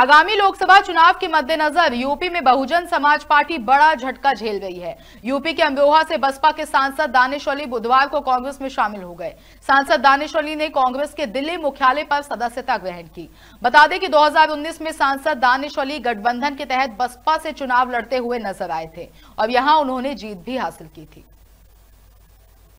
आगामी लोकसभा चुनाव के मद्देनजर यूपी में बहुजन समाज पार्टी बड़ा झटका झेल रही है यूपी के अम्बोहा से बसपा के सांसद दानिश अली बुधवार को कांग्रेस में शामिल हो गए सांसद दानिश अली ने कांग्रेस के दिल्ली मुख्यालय पर सदस्यता ग्रहण की बता दें कि 2019 में सांसद दानिश अली गठबंधन के तहत बसपा से चुनाव लड़ते हुए नजर आए थे और यहाँ उन्होंने जीत भी हासिल की थी